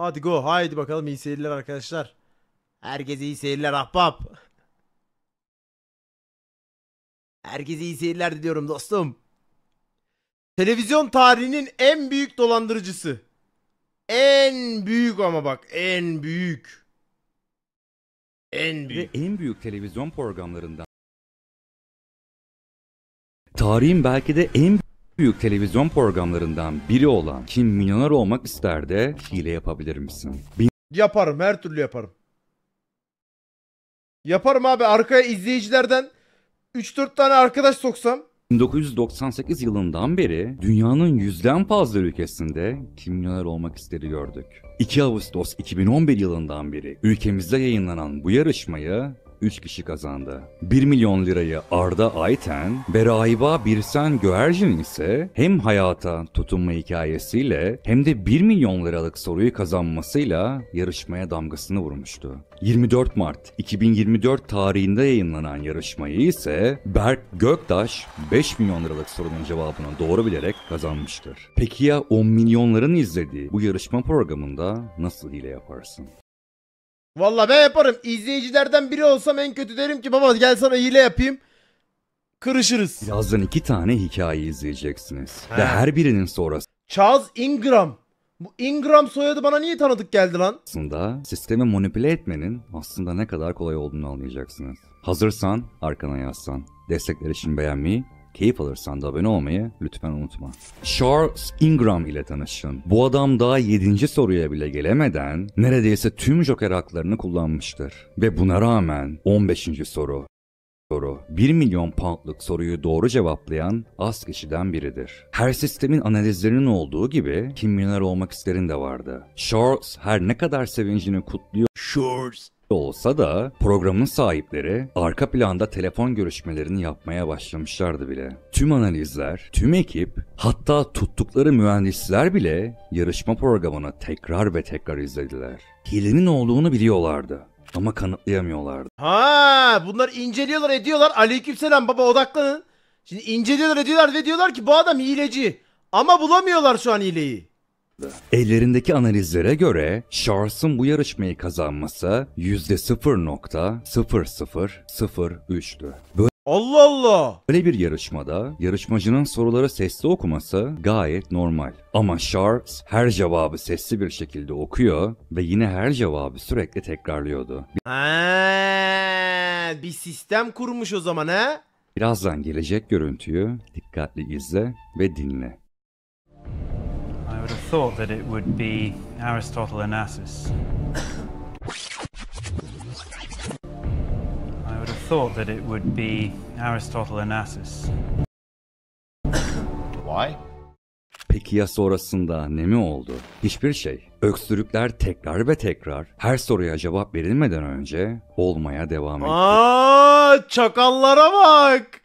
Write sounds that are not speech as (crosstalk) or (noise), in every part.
Hadi go. Haydi bakalım iyi seyirler arkadaşlar. Herkese iyi seyirler ahbap. Herkese iyi seyirler diliyorum dostum. Televizyon tarihinin en büyük dolandırıcısı. En büyük ama bak en büyük. En büyük. Ve en büyük televizyon programlarından. Tarihin belki de en büyük televizyon programlarından biri olan Kim Milyoner Olmak ister de hile yapabilir misin? Yaparım her türlü yaparım. Yaparım abi arkaya izleyicilerden 3-4 tane arkadaş soksam 1998 yılından beri dünyanın yüzden fazla ülkesinde Kim Milyoner olmak isteri gördük. 2 Ağustos 2011 yılından beri ülkemizde yayınlanan bu yarışmayı 3 kişi kazandı. 1 milyon lirayı Arda Ayten, Beraiba Birsen Göğercin ise hem hayata tutunma hikayesiyle hem de 1 milyon liralık soruyu kazanmasıyla yarışmaya damgasını vurmuştu. 24 Mart 2024 tarihinde yayınlanan yarışmayı ise Berk Göktaş 5 milyon liralık sorunun cevabını doğru bilerek kazanmıştır. Peki ya 10 milyonların izlediği bu yarışma programında nasıl hile yaparsın? Vallahi ben yaparım. İzleyicilerden biri olsam en kötü derim ki baba gel sana hile yapayım. Kırışırız. Birazdan iki tane hikaye izleyeceksiniz. He. Ve her birinin sonrası. Charles Ingram. Bu Ingram soyadı bana niye tanıdık geldi lan? Aslında sistemi manipüle etmenin aslında ne kadar kolay olduğunu anlayacaksınız. Hazırsan arkana yazsan. Destekler için beğenmeyi Keyif alırsan da abone olmayı lütfen unutma. Charles Ingram ile tanışın. Bu adam daha 7. soruya bile gelemeden neredeyse tüm joker haklarını kullanmıştır. Ve buna rağmen 15. soru soru. 1 milyon poundluk soruyu doğru cevaplayan az kişiden biridir. Her sistemin analizlerinin olduğu gibi kim milyoner olmak isterin de vardı. Charles her ne kadar sevincini kutluyor. Shorts olsa da programın sahipleri arka planda telefon görüşmelerini yapmaya başlamışlardı bile. Tüm analizler, tüm ekip, hatta tuttukları mühendisler bile yarışma programını tekrar ve tekrar izlediler. Hilenin olduğunu biliyorlardı ama kanıtlayamıyorlardı. Ha, bunlar inceliyorlar ediyorlar. Aleykümselam baba odaklanın. Şimdi inceliyorlar ediyorlar ve diyorlar ki bu adam hileci. Ama bulamıyorlar şu an hileyi başladı. Ellerindeki analizlere göre Charles'ın bu yarışmayı kazanması %0.0003'tü. Böyle Allah Allah! Böyle bir yarışmada yarışmacının soruları sesli okuması gayet normal. Ama Charles her cevabı sesli bir şekilde okuyor ve yine her cevabı sürekli tekrarlıyordu. Ha, bir sistem kurmuş o zaman ha? Birazdan gelecek görüntüyü dikkatli izle ve dinle would have thought that it would be Aristotle and Assis. I would have thought that it would be Aristotle and Assis. Why? Peki ya sonrasında ne mi oldu? Hiçbir şey. Öksürükler tekrar ve tekrar her soruya cevap verilmeden önce olmaya devam etti. Aa, çakallara bak.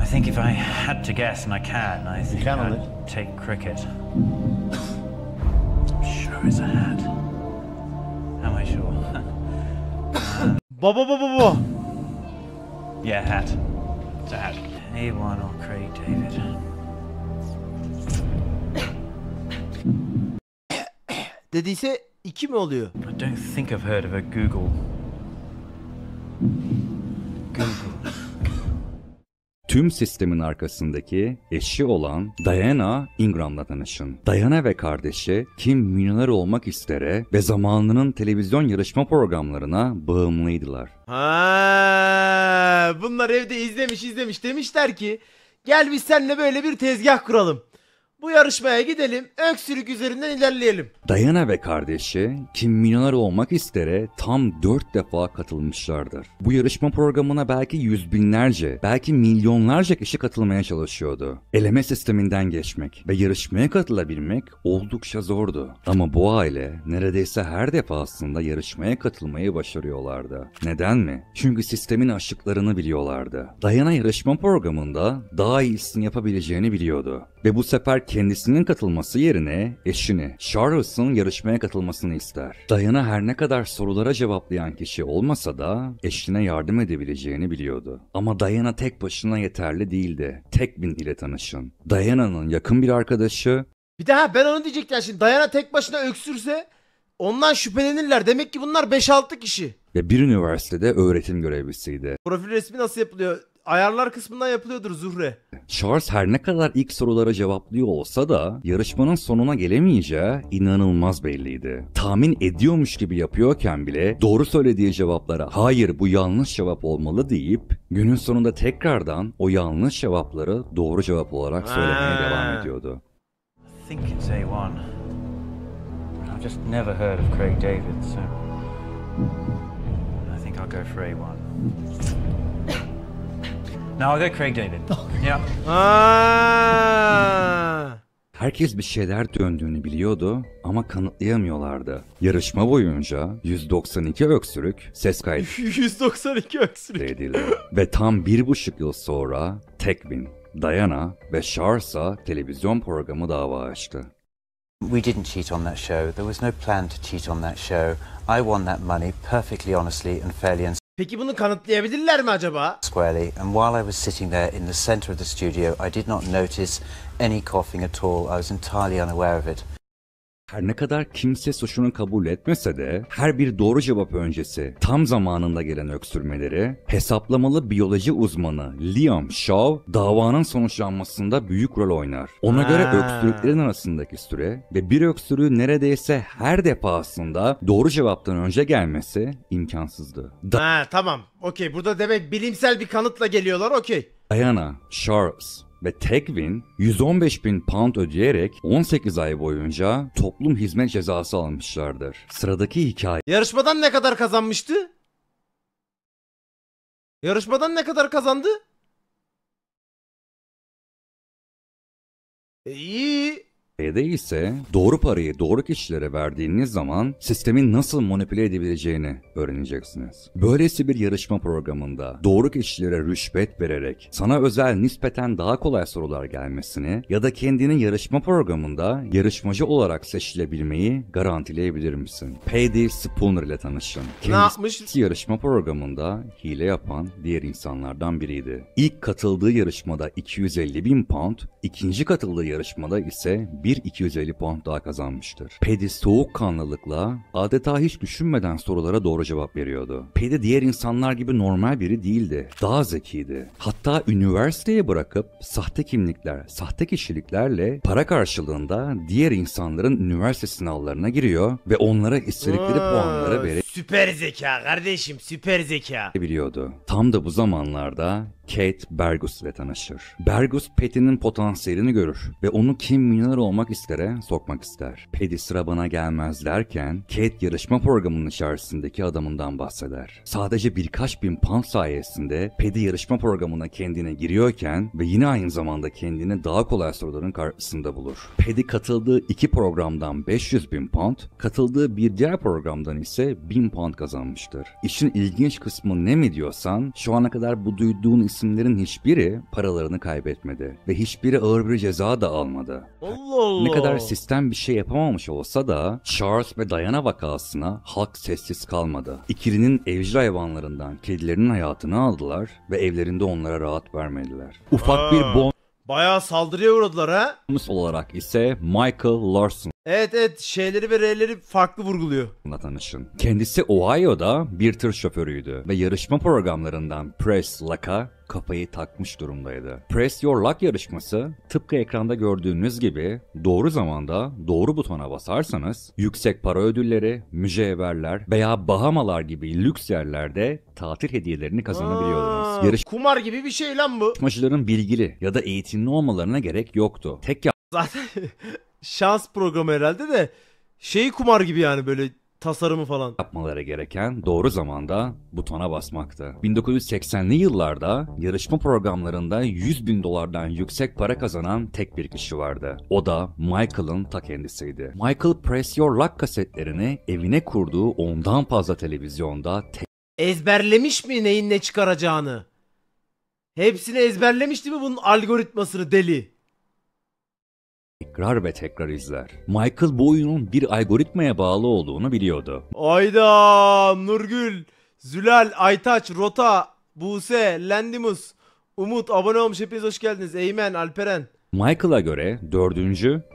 I think if I had to guess, and I can, I think can I'd take cricket. sure as a hat. Am I sure? um, bo bo bo bo Yeah, hat. It's a hat. A1 or Craig David. Did (coughs) he Dediyse iki mi oluyor? I don't think I've heard of a Google tüm sistemin arkasındaki eşi olan Diana Ingram'la tanışın. Diana ve kardeşi Kim milyoner olmak istere ve zamanının televizyon yarışma programlarına bağımlıydılar. Ha, bunlar evde izlemiş izlemiş demişler ki gel biz seninle böyle bir tezgah kuralım. Bu yarışmaya gidelim, öksürük üzerinden ilerleyelim. Dayana ve kardeşi Kim Milyoner Olmak İster'e tam 4 defa katılmışlardır. Bu yarışma programına belki yüz binlerce, belki milyonlarca kişi katılmaya çalışıyordu. Eleme sisteminden geçmek ve yarışmaya katılabilmek oldukça zordu. Ama bu aile neredeyse her defasında yarışmaya katılmayı başarıyorlardı. Neden mi? Çünkü sistemin aşıklarını biliyorlardı. Dayana yarışma programında daha iyisini yapabileceğini biliyordu. Ve bu sefer kendisinin katılması yerine eşini, Charles'ın yarışmaya katılmasını ister. Diana her ne kadar sorulara cevaplayan kişi olmasa da eşine yardım edebileceğini biliyordu. Ama Diana tek başına yeterli değildi. Tek Tekmin ile tanışın. Diana'nın yakın bir arkadaşı... Bir daha ben onu diyecektim şimdi. Diana tek başına öksürse ondan şüphelenirler. Demek ki bunlar 5-6 kişi. Ve bir üniversitede öğretim görevlisiydi. Profil resmi nasıl yapılıyor? ayarlar kısmından yapılıyordur Zuhre. Charles her ne kadar ilk sorulara cevaplıyor olsa da yarışmanın sonuna gelemeyeceği inanılmaz belliydi. Tahmin ediyormuş gibi yapıyorken bile doğru söylediği cevaplara hayır bu yanlış cevap olmalı deyip günün sonunda tekrardan o yanlış cevapları doğru cevap olarak söylemeye Ha. devam ediyordu. I think it's A1. I've just never heard of Craig David, so. I think I'll go for A1. No, they're Craig David. (laughs) yeah. Herkes bir şeyler döndüğünü biliyordu ama kanıtlayamıyorlardı. Yarışma boyunca 192 öksürük ses kaydı 192 (laughs) öksürük. edildi. Ve tam bir buçuk yıl sonra Tekvin, Diana ve Shars'a televizyon programı dava açtı. We didn't cheat on that show. There was no plan to cheat on that show. I won that money perfectly honestly and fairly and Peki bunu kanıtlayabilirler mi acaba? Squarely and while I was sitting there in the center of the studio I did not notice any coughing at all. I was entirely unaware of it. Her ne kadar kimse suçunu kabul etmese de her bir doğru cevap öncesi tam zamanında gelen öksürmeleri hesaplamalı biyoloji uzmanı Liam Shaw davanın sonuçlanmasında büyük rol oynar. Ona göre ha. öksürüklerin arasındaki süre ve bir öksürüğü neredeyse her defasında doğru cevaptan önce gelmesi imkansızdı. Da- ha tamam okey burada demek bilimsel bir kanıtla geliyorlar okey. Diana, Charles, ve Tekvin 115 bin pound ödeyerek 18 ay boyunca toplum hizmet cezası almışlardır. Sıradaki hikaye... Yarışmadan ne kadar kazanmıştı? Yarışmadan ne kadar kazandı? E, iyi. iyi. P'de ise doğru parayı doğru kişilere verdiğiniz zaman sistemin nasıl manipüle edebileceğini öğreneceksiniz. Böylesi bir yarışma programında doğru kişilere rüşvet vererek sana özel nispeten daha kolay sorular gelmesini ya da kendini yarışma programında yarışmacı olarak seçilebilmeyi garantileyebilir misin? Payday Spooner ile tanışın. Kendisi ne yapmış? yarışma programında hile yapan diğer insanlardan biriydi. İlk katıldığı yarışmada 250 bin pound, ikinci katıldığı yarışmada ise 1 bir 250 puan daha kazanmıştır. soğuk kanlılıkla, adeta hiç düşünmeden sorulara doğru cevap veriyordu. Paddy diğer insanlar gibi normal biri değildi. Daha zekiydi. Hatta üniversiteye bırakıp sahte kimlikler, sahte kişiliklerle para karşılığında diğer insanların üniversite sınavlarına giriyor ve onlara istedikleri puanları verip Süper zeka kardeşim süper zeka. biliyordu. Tam da bu zamanlarda Kate Bergus ile tanışır. Bergus Patty'nin potansiyelini görür ve onu Kim miner olmak istere sokmak ister. Patty sıra bana gelmez derken Kate yarışma programının içerisindeki adamından bahseder. Sadece birkaç bin pound sayesinde Patty yarışma programına kendine giriyorken ve yine aynı zamanda kendini daha kolay soruların karşısında bulur. Patty katıldığı iki programdan 500 bin pound, katıldığı bir diğer programdan ise 1000 pound kazanmıştır. İşin ilginç kısmı ne mi diyorsan şu ana kadar bu duyduğun isim isimlerin hiçbiri paralarını kaybetmedi ve hiçbiri ağır bir ceza da almadı. Allah Allah. Ne kadar sistem bir şey yapamamış olsa da Charles ve Diana vakasına halk sessiz kalmadı. İkilinin evcil hayvanlarından kedilerinin hayatını aldılar ve evlerinde onlara rahat vermediler. Ufak Aa. bir bon Bayağı saldırıya uğradılar ha. olarak ise Michael Larson Evet evet şeyleri ve R'leri farklı vurguluyor. Bununla Kendisi Ohio'da bir tır şoförüydü ve yarışma programlarından Press Luck'a kafayı takmış durumdaydı. Press Your Luck yarışması tıpkı ekranda gördüğünüz gibi doğru zamanda doğru butona basarsanız yüksek para ödülleri, mücevherler veya Bahamalar gibi lüks yerlerde tatil hediyelerini kazanabiliyordunuz. Yarış Kumar gibi bir şey lan bu. Yarışmacıların bilgili ya da eğitimli olmalarına gerek yoktu. Tek yap Zaten (laughs) şans programı herhalde de şey kumar gibi yani böyle tasarımı falan. Yapmaları gereken doğru zamanda butona basmaktı. 1980'li yıllarda yarışma programlarında 100 bin dolardan yüksek para kazanan tek bir kişi vardı. O da Michael'ın ta kendisiydi. Michael Press Your Luck kasetlerini evine kurduğu ondan fazla televizyonda tek... Ezberlemiş mi neyin ne çıkaracağını? Hepsini ezberlemiş mi bunun algoritmasını deli? tekrar ve tekrar izler. Michael bu oyunun bir algoritmaya bağlı olduğunu biliyordu. Ayda Nurgül, Zülal, Aytaç, Rota, Buse, Lendimus, Umut abone olmuş hepiniz hoş geldiniz. Eymen, Alperen. Michael'a göre 4.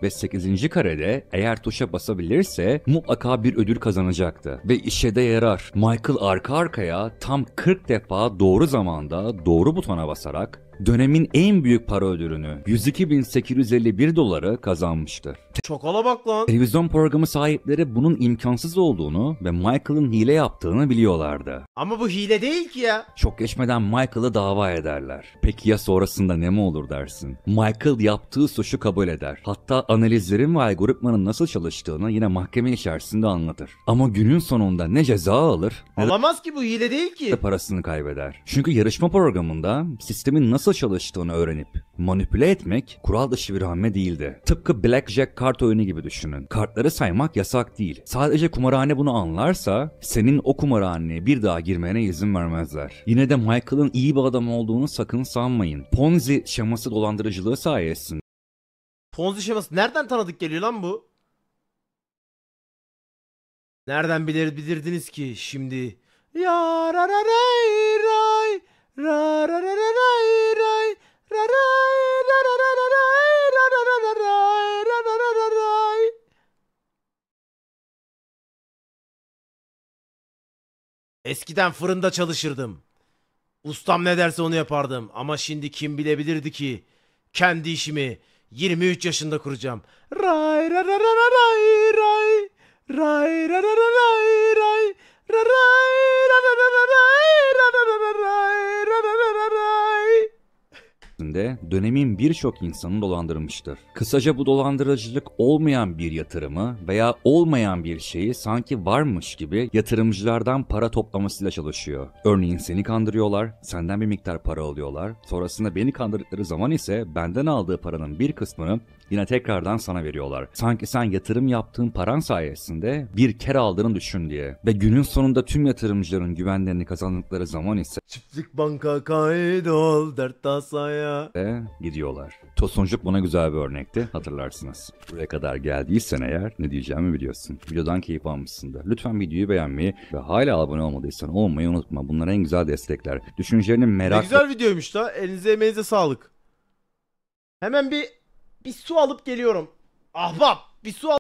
ve 8. karede eğer tuşa basabilirse mutlaka bir ödül kazanacaktı. Ve işe de yarar. Michael arka arkaya tam 40 defa doğru zamanda doğru butona basarak dönemin en büyük para ödülünü 102.851 doları kazanmıştı. Çakala bak lan. Televizyon programı sahipleri bunun imkansız olduğunu ve Michael'ın hile yaptığını biliyorlardı. Ama bu hile değil ki ya. Çok geçmeden Michael'ı dava ederler. Peki ya sonrasında ne mi olur dersin? Michael yaptığı suçu kabul eder. Hatta analizlerin ve algoritmanın nasıl çalıştığını yine mahkeme içerisinde anlatır. Ama günün sonunda ne ceza alır? Ne Alamaz ki bu hile değil ki. Parasını kaybeder. Çünkü yarışma programında sistemin nasıl nasıl çalıştığını öğrenip manipüle etmek kural dışı bir hamle değildi. Tıpkı Blackjack kart oyunu gibi düşünün. Kartları saymak yasak değil. Sadece kumarhane bunu anlarsa senin o kumarhaneye bir daha girmene izin vermezler. Yine de Michael'ın iyi bir adam olduğunu sakın sanmayın. Ponzi şeması dolandırıcılığı sayesinde. Ponzi şeması nereden tanıdık geliyor lan bu? Nereden bilir bilirdiniz ki şimdi? Ya ra ra ray ray Ra ra ra ra ray ray ra ray ra ra ra ra ray ra ra ra ra ray ra ra ra ra ray. Eskiden fırında çalışırdım. Ustam ne derse onu yapardım ama şimdi kim bilebilirdi ki kendi işimi 23 yaşında kuracağım. Ray ray ray ray ray ray ray ray ray ra ra ray ray ra ray ra ra ra şekilde dönemin birçok insanı dolandırmıştır. Kısaca bu dolandırıcılık olmayan bir yatırımı veya olmayan bir şeyi sanki varmış gibi yatırımcılardan para toplamasıyla çalışıyor. Örneğin seni kandırıyorlar, senden bir miktar para alıyorlar. Sonrasında beni kandırdıkları zaman ise benden aldığı paranın bir kısmını yine tekrardan sana veriyorlar. Sanki sen yatırım yaptığın paran sayesinde bir kere aldığını düşün diye. Ve günün sonunda tüm yatırımcıların güvenlerini kazandıkları zaman ise Çiftlik banka kaydol dert tasaya ve gidiyorlar. Tosuncuk buna güzel bir örnekti hatırlarsınız. Buraya kadar geldiysen eğer ne diyeceğimi biliyorsun. Videodan keyif almışsındır. Lütfen videoyu beğenmeyi ve hala abone olmadıysan olmayı unutma. Bunlar en güzel destekler. Düşüncelerini merak... Ne güzel videoymuş da. Elinize emeğinize sağlık. Hemen bir bir su alıp geliyorum. Ahbap bir su al